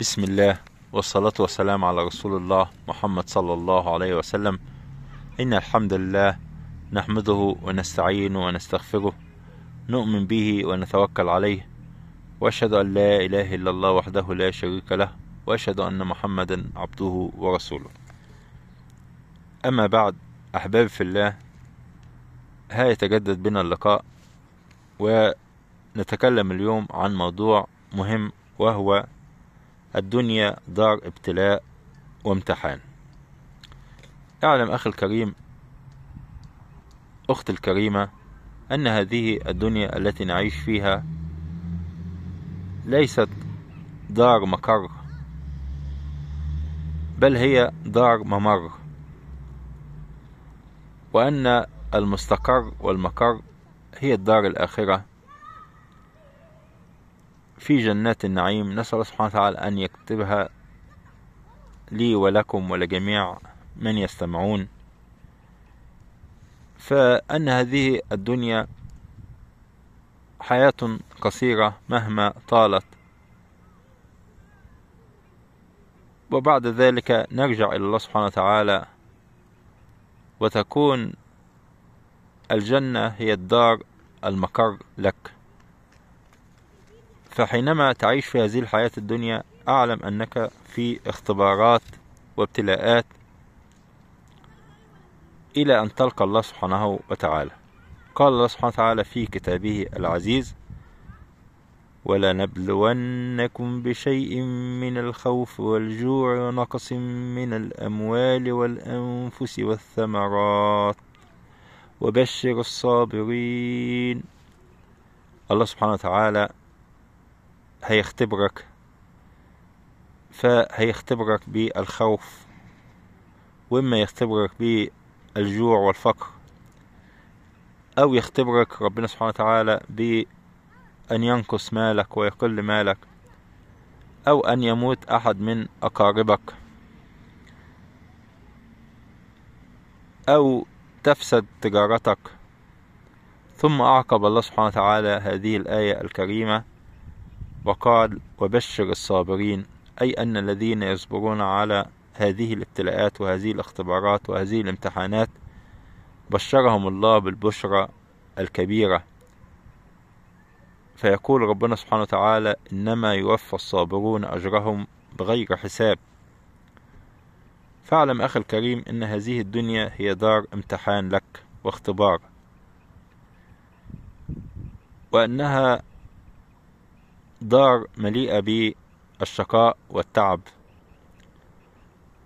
بسم الله والصلاة والسلام على رسول الله محمد صلى الله عليه وسلم إن الحمد لله نحمده ونستعين ونستغفره نؤمن به ونتوكل عليه وأشهد أن لا إله إلا الله وحده لا شريك له وأشهد أن محمدا عبده ورسوله أما بعد أحباب في الله ها يتجدد بنا اللقاء ونتكلم اليوم عن موضوع مهم وهو الدنيا دار ابتلاء وامتحان اعلم أخي الكريم أختي الكريمة أن هذه الدنيا التي نعيش فيها ليست دار مقر بل هي دار ممر وأن المستقر والمقر هي الدار الآخرة في جنات النعيم نسأل الله سبحانه وتعالى أن يكتبها لي ولكم ولجميع من يستمعون فأن هذه الدنيا حياة قصيرة مهما طالت وبعد ذلك نرجع إلى الله سبحانه وتعالى وتكون الجنة هي الدار المقر لك فحينما تعيش في هذه الحياة الدنيا أعلم أنك في اختبارات وابتلاءات إلى أن تلقى الله سبحانه وتعالى قال الله سبحانه وتعالى في كتابه العزيز ولنبلونكم بشيء من الخوف والجوع ونقص من الأموال والأنفس والثمرات وبشر الصابرين الله سبحانه وتعالى هيختبرك فهيختبرك بالخوف وإما يختبرك بالجوع والفقر أو يختبرك ربنا سبحانه وتعالى بأن ينقص مالك ويقل مالك أو أن يموت أحد من أقاربك أو تفسد تجارتك ثم أعقب الله سبحانه وتعالى هذه الآية الكريمة وقال وبشر الصابرين أي أن الذين يصبرون على هذه الابتلاءات وهذه الاختبارات وهذه الامتحانات بشرهم الله بالبشرى الكبيرة فيقول ربنا سبحانه وتعالى إنما يوفى الصابرون أجرهم بغير حساب فاعلم أخي الكريم إن هذه الدنيا هي دار امتحان لك واختبار وأنها دار مليئة بالشقاء والتعب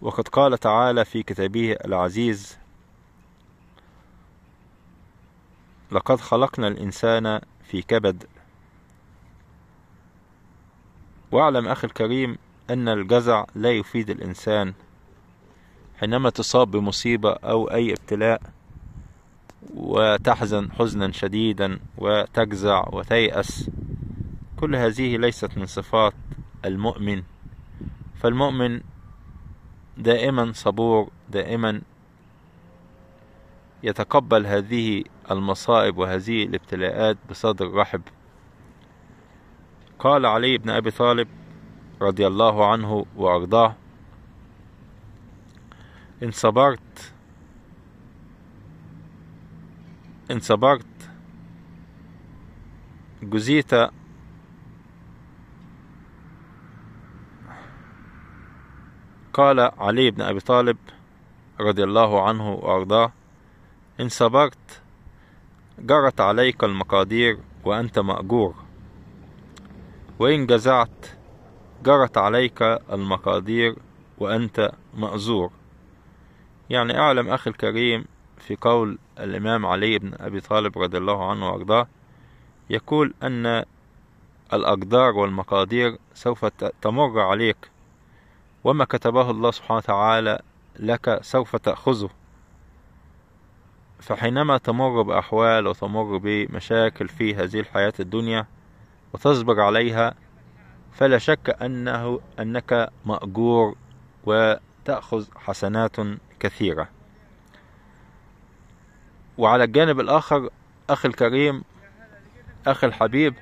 وقد قال تعالى في كتابه العزيز لقد خلقنا الإنسان في كبد واعلم أخي الكريم أن الجزع لا يفيد الإنسان حينما تصاب بمصيبة أو أي ابتلاء وتحزن حزنا شديدا وتجزع وتيأس كل هذه ليست من صفات المؤمن فالمؤمن دائما صبور دائما يتقبل هذه المصائب وهذه الابتلاءات بصدر رحب قال علي بن أبي طالب رضي الله عنه وأرضاه إن صبرت إن صبرت جزيت قال علي بن أبي طالب رضي الله عنه وأرضاه إن صبرت جرت عليك المقادير وأنت مأجور وإن جزعت جرت عليك المقادير وأنت مأزور يعني اعلم أخي الكريم في قول الإمام علي بن أبي طالب رضي الله عنه وأرضاه يقول أن الأقدار والمقادير سوف تمر عليك وما كتبه الله سبحانه وتعالى لك سوف تأخذه فحينما تمر بأحوال وتمر بمشاكل في هذه الحياة الدنيا وتصبر عليها فلا شك أنه أنك مأجور وتأخذ حسنات كثيرة وعلى الجانب الآخر أخي الكريم أخي الحبيب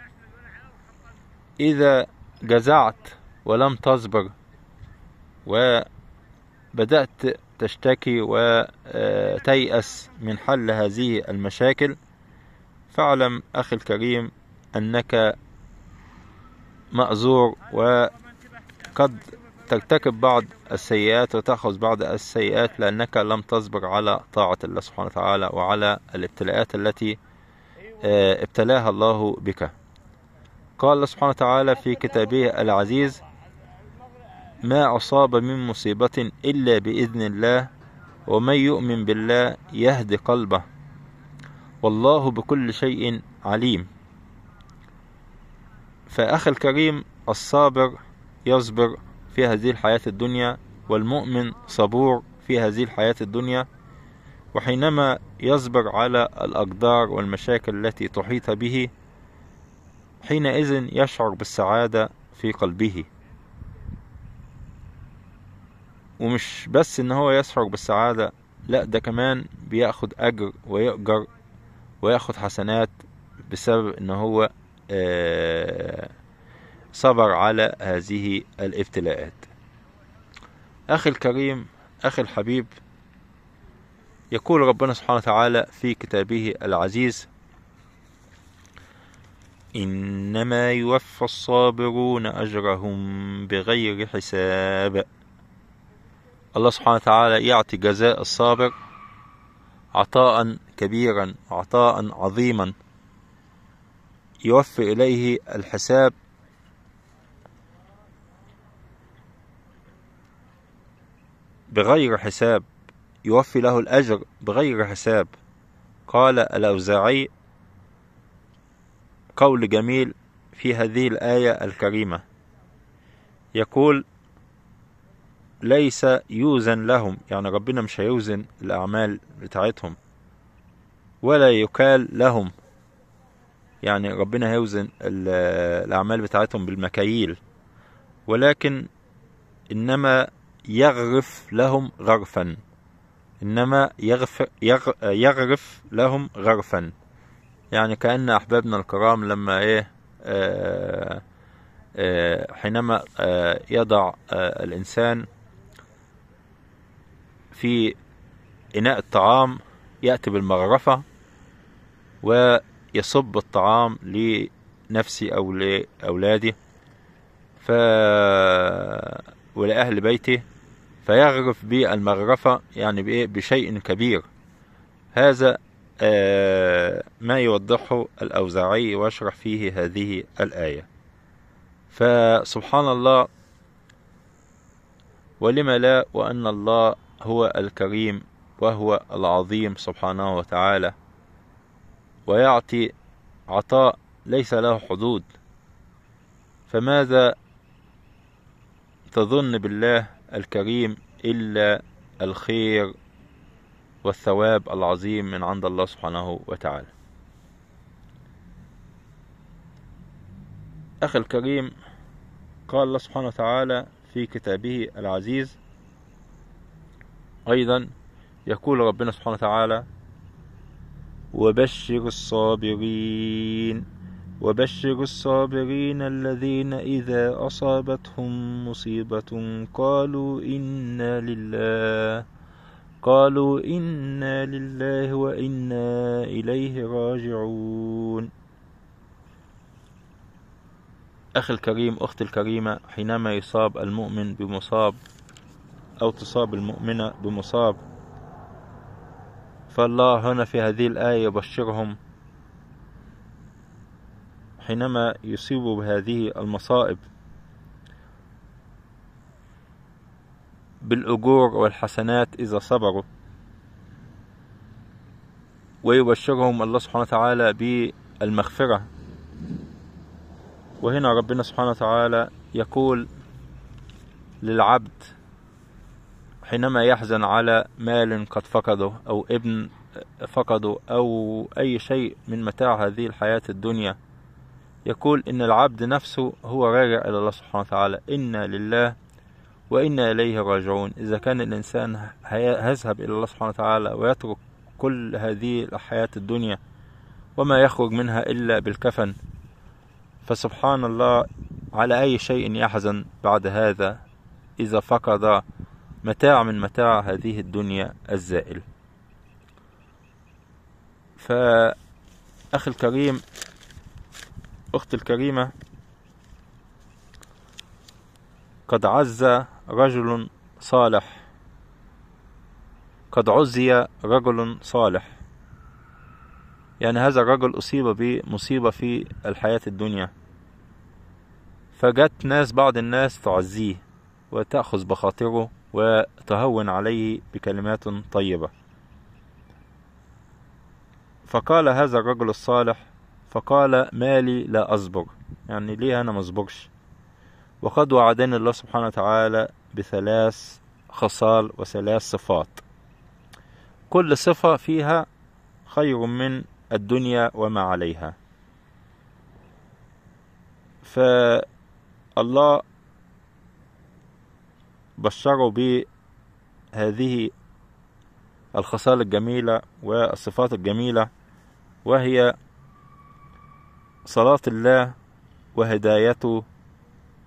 إذا جزعت ولم تصبر وبدأت تشتكي وتيأس من حل هذه المشاكل فاعلم أخي الكريم أنك مأزور وقد ترتكب بعض السيئات وتأخذ بعض السيئات لأنك لم تصبر على طاعة الله سبحانه وتعالى وعلى الابتلاءات التي آه، ابتلاها الله بك قال الله سبحانه وتعالى في كتابه العزيز ما أصاب من مصيبة إلا بإذن الله ومن يؤمن بالله يهد قلبه والله بكل شيء عليم فأخي الكريم الصابر يصبر في هذه الحياة الدنيا والمؤمن صبور في هذه الحياة الدنيا وحينما يصبر على الأقدار والمشاكل التي تحيط به حينئذ يشعر بالسعادة في قلبه ومش بس ان هو يسعر بالسعادة لا ده كمان بياخد اجر ويأجر وياخد حسنات بسبب ان هو آه، صبر على هذه الابتلاءات اخي الكريم اخي الحبيب يقول ربنا سبحانه وتعالى في كتابه العزيز انما يوفى الصابرون اجرهم بغير حساب الله سبحانه وتعالى يعطي جزاء الصابر عطاء كبيرا عطاء عظيما يوفي إليه الحساب بغير حساب يوفي له الأجر بغير حساب قال الأوزاعي قول جميل في هذه الآية الكريمة يقول ليس يوزن لهم يعني ربنا مش هيوزن الأعمال بتاعتهم ولا يكال لهم يعني ربنا هيوزن الأعمال بتاعتهم بالمكاييل ولكن إنما يغرف لهم غرفا إنما يغف يغرف لهم غرفا يعني كأن أحبابنا الكرام لما إيه آه, آه، حينما آه، يضع آه، الإنسان في إناء الطعام يأتي بالمغرفة ويصب الطعام لنفسي أو لأولادي ف... ولأهل بيته فيغرف بالمغرفة يعني بإيه بشيء كبير هذا آه ما يوضحه الأوزاعي ويشرح فيه هذه الآية فسبحان الله ولم لا وأن الله هو الكريم وهو العظيم سبحانه وتعالى ويعطي عطاء ليس له حدود فماذا تظن بالله الكريم إلا الخير والثواب العظيم من عند الله سبحانه وتعالى أخي الكريم قال الله سبحانه وتعالى في كتابه العزيز أيضا يقول ربنا سبحانه وتعالى وبشر الصابرين وبشر الصابرين الذين إذا أصابتهم مصيبة قالوا إنا لله قالوا إنا لله وإنا إليه راجعون أخي الكريم أختي الكريمة حينما يصاب المؤمن بمصاب أو تصاب المؤمنة بمصاب فالله هنا في هذه الآية يبشرهم حينما يصيبوا بهذه المصائب بالأجور والحسنات إذا صبروا ويبشرهم الله سبحانه وتعالى بالمغفرة وهنا ربنا سبحانه وتعالى يقول للعبد حينما يحزن على مال قد فقده أو ابن فقده أو أي شيء من متاع هذه الحياة الدنيا يقول إن العبد نفسه هو راجع إلى الله سبحانه وتعالى إنا لله وإنا إليه راجعون إذا كان الإنسان هيذهب إلى الله سبحانه وتعالى ويترك كل هذه الحياة الدنيا وما يخرج منها إلا بالكفن فسبحان الله على أي شيء يحزن بعد هذا إذا فقد متاع من متاع هذه الدنيا الزائل فأخ الكريم أختي الكريمة قد عز رجل صالح قد عزي رجل صالح يعني هذا الرجل أصيب بمصيبة في الحياة الدنيا فجت ناس بعض الناس تعزيه وتأخذ بخاطره وتهون عليه بكلمات طيبة فقال هذا الرجل الصالح فقال مالي لا أصبر يعني ليه أنا مصبرش وقد وعدني الله سبحانه وتعالى بثلاث خصال وثلاث صفات كل صفة فيها خير من الدنيا وما عليها فالله بشروا بهذه الخصال الجميلة والصفات الجميلة وهي صلاة الله وهدايته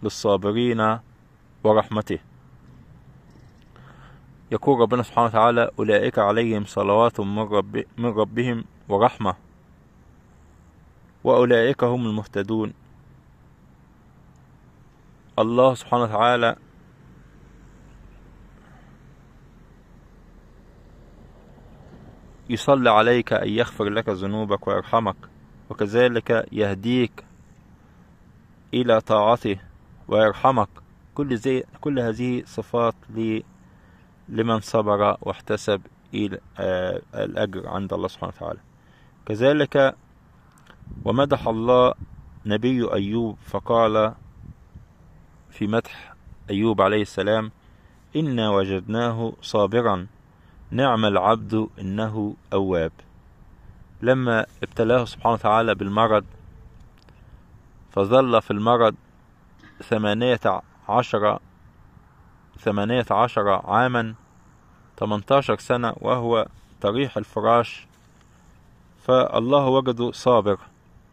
للصابرين ورحمته يقول ربنا سبحانه وتعالى أولئك عليهم صلوات من, رب من ربهم ورحمة وأولئك هم المهتدون الله سبحانه وتعالى يصلي عليك أن يغفر لك ذنوبك ويرحمك وكذلك يهديك إلى طاعته ويرحمك كل, زي كل هذه صفات لمن صبر واحتسب إلى آه، الأجر عند الله سبحانه وتعالى كذلك ومدح الله نبي أيوب فقال في مدح أيوب عليه السلام إنا وجدناه صابرا نعم العبد إنه أواب لما ابتلاه سبحانه وتعالى بالمرض فظل في المرض ثمانية عشر ثمانية عشر عاما تمنتاشر سنة وهو طريح الفراش فالله وجده صابر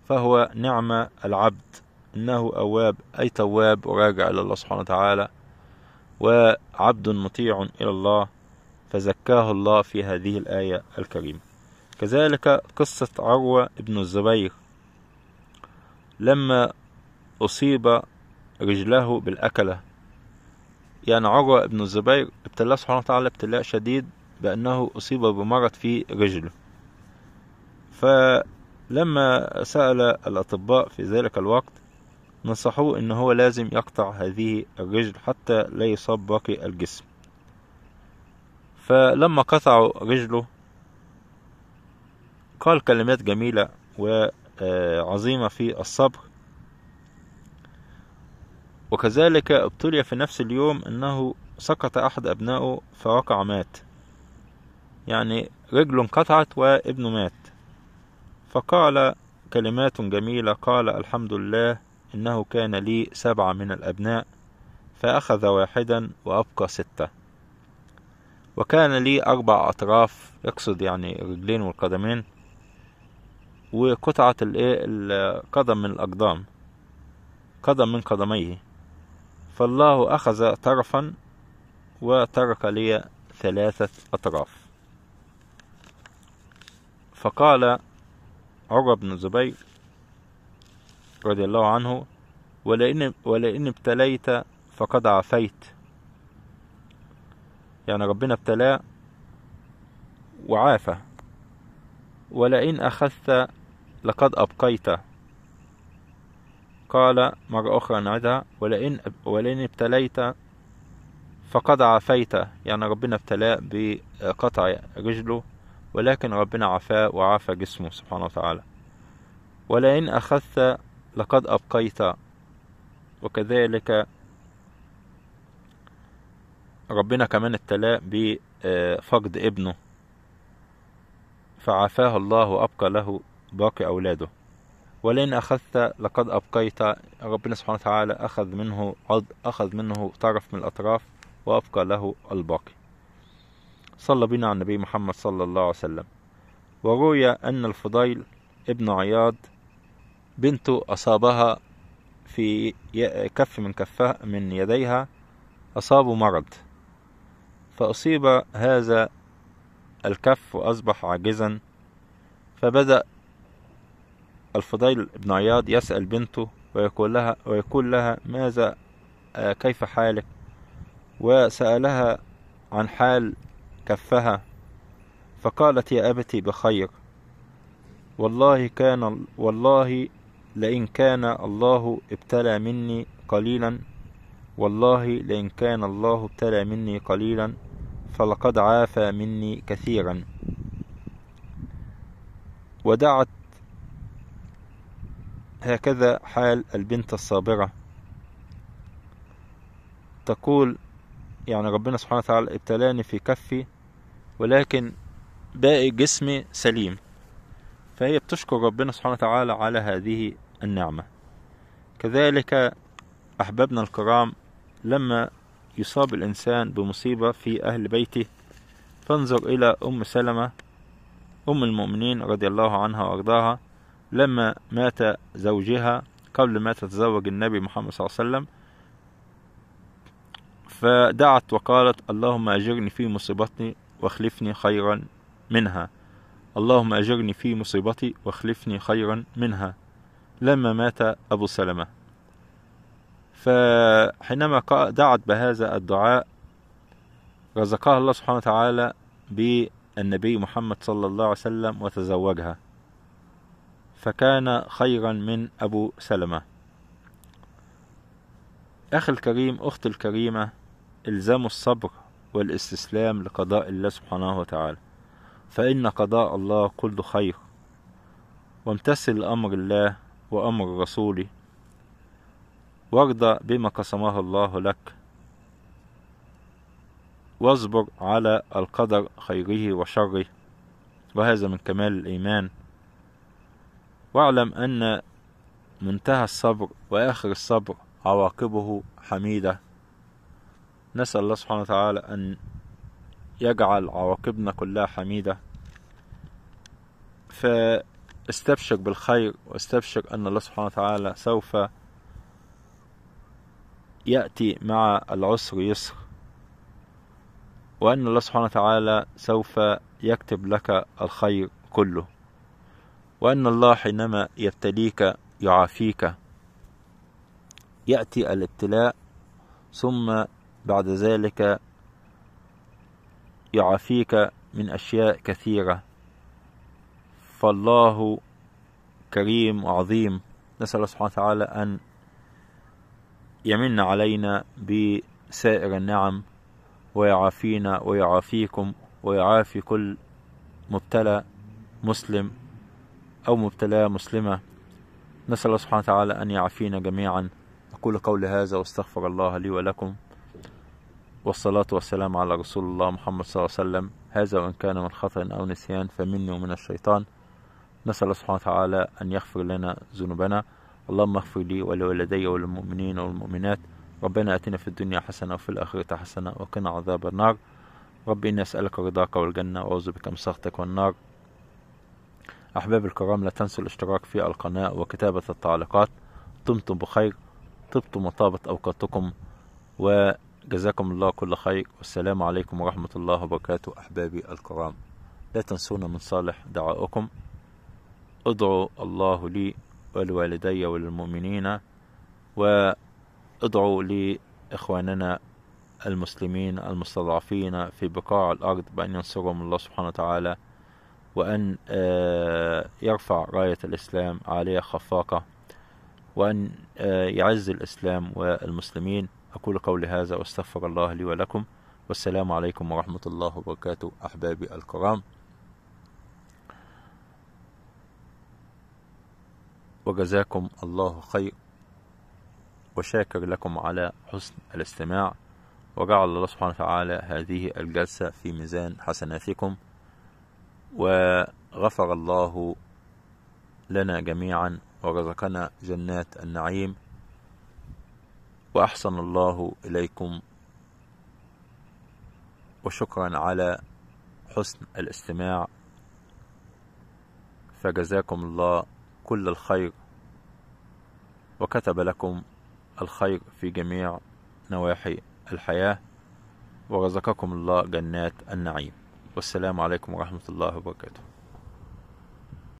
فهو نعم العبد إنه أواب أي تواب وراجع إلى الله سبحانه وتعالى وعبد مطيع إلى الله فزكاه الله في هذه الآية الكريمة كذلك قصة عروة بن الزبير لما أصيب رجله بالأكلة يعني عروة بن الزبير ابتلاه سبحانه وتعالى ابتلاء شديد بأنه أصيب بمرض في رجله فلما سأل الأطباء في ذلك الوقت نصحوه إن هو لازم يقطع هذه الرجل حتى لا يصاب باقي الجسم فلما قطعوا رجله قال كلمات جميلة وعظيمة في الصبر وكذلك ابتلي في نفس اليوم أنه سقط أحد أبنائه فوقع مات يعني رجله انقطعت وابنه مات فقال كلمات جميلة قال الحمد لله إنه كان لي سبعة من الأبناء فأخذ واحدا وأبقى ستة وكان لي أربع أطراف اقصد يعني الرجلين والقدمين وقطعة الايه القدم من الأقدام قدم من قدميه فالله أخذ طرفا وترك لي ثلاثة أطراف فقال عروة بن الزبير رضي الله عنه ولئن, ولئن ابتليت فقد عفيت يعني ربنا ابتلاه وعافى ولئن أخذت لقد أبقيت قال مرة أخرى نعدها ولئن, ولئن ابتليت فقد عافيت يعني ربنا ابتلاه بقطع رجله ولكن ربنا عافاه وعافى جسمه سبحانه وتعالى ولئن أخذت لقد أبقيت وكذلك ربنا كمان ابتلاه بفقد ابنه فعافاه الله وأبقى له باقي أولاده ولئن أخذت لقد أبقيت ربنا سبحانه وتعالى أخذ منه عض أخذ منه طرف من الأطراف وأبقى له الباقي صلى بنا على النبي محمد صلى الله عليه وسلم وروي أن الفضيل ابن عياض بنته أصابها في كف من كفها من يديها أصابوا مرض فأصيب هذا الكف وأصبح عاجزا فبدأ الفضيل بن عياض يسأل بنته ويقول لها, ويقول لها ماذا آه، كيف حالك وسألها عن حال كفها فقالت يا أبتي بخير والله كان والله لئن كان الله ابتلى مني قليلا والله لإن كان الله ابتلى مني قليلا فلقد عافى مني كثيرا ودعت هكذا حال البنت الصابرة تقول يعني ربنا سبحانه وتعالى ابتلاني في كفي ولكن باقي جسمي سليم فهي بتشكر ربنا سبحانه وتعالى على هذه النعمة كذلك أحبابنا الكرام لما يصاب الإنسان بمصيبة في أهل بيته فانظر إلى أم سلمة أم المؤمنين رضي الله عنها وأرضاها لما مات زوجها قبل ما تتزوج النبي محمد صلى الله عليه وسلم فدعت وقالت اللهم أجرني في مصيبتي واخلفني خيرا منها اللهم أجرني في مصيبتي واخلفني خيرا منها لما مات أبو سلمة فحينما دعت بهذا الدعاء رزقها الله سبحانه وتعالى بالنبي محمد صلى الله عليه وسلم وتزوجها فكان خيرا من أبو سلمة أخي الكريم أختي الكريمة إلزموا الصبر والاستسلام لقضاء الله سبحانه وتعالى فإن قضاء الله كله خير وامتثل أمر الله وأمر رسوله وارضى بما قسمه الله لك واصبر على القدر خيره وشره وهذا من كمال الإيمان واعلم أن منتهى الصبر وآخر الصبر عواقبه حميدة نسأل الله سبحانه وتعالى أن يجعل عواقبنا كلها حميدة فاستبشر بالخير واستبشر أن الله سبحانه وتعالى سوف يأتي مع العسر يسر وأن الله سبحانه وتعالى سوف يكتب لك الخير كله وأن الله حينما يبتليك يعافيك يأتي الابتلاء ثم بعد ذلك يعافيك من أشياء كثيرة فالله كريم وعظيم نسأل الله سبحانه وتعالى أن يمن علينا بسائر النعم ويعافينا ويعافيكم ويعافي كل مبتلى مسلم أو مبتلاة مسلمة نسأل الله سبحانه وتعالى أن يعافينا جميعا أقول قول هذا واستغفر الله لي ولكم والصلاة والسلام على رسول الله محمد صلى الله عليه وسلم هذا وإن كان من خطأ أو نسيان فمني ومن الشيطان نسأل الله سبحانه وتعالى أن يغفر لنا ذنوبنا اللهم اغفر لي ولوالدي وللمؤمنين والمؤمنات ربنا اتنا في الدنيا حسنه وفي الاخره حسنه وقنا عذاب النار ربي اني اسالك رضاك والجنه واعوذ بك من سخطك والنار احبابي الكرام لا تنسوا الاشتراك في القناه وكتابه التعليقات دمتم بخير طبتم وطابت اوقاتكم وجزاكم الله كل خير والسلام عليكم ورحمه الله وبركاته احبابي الكرام لا تنسونا من صالح دعائكم ادعوا الله لي ولوالدي وللمؤمنين وادعوا لإخواننا المسلمين المستضعفين في بقاع الأرض بأن ينصرهم الله سبحانه وتعالى وأن آه، يرفع راية الإسلام عالية خفاقة وأن آه، يعز الإسلام والمسلمين أقول قولي هذا وأستغفر الله لي ولكم والسلام عليكم ورحمة الله وبركاته أحبابي الكرام وجزاكم الله خير وشاكر لكم على حسن الاستماع وجعل الله سبحانه وتعالى هذه الجلسة في ميزان حسناتكم وغفر الله لنا جميعا ورزقنا جنات النعيم وأحسن الله إليكم وشكرا على حسن الاستماع فجزاكم الله كل الخير وكتب لكم الخير في جميع نواحي الحياة ورزقكم الله جنات النعيم والسلام عليكم ورحمة الله وبركاته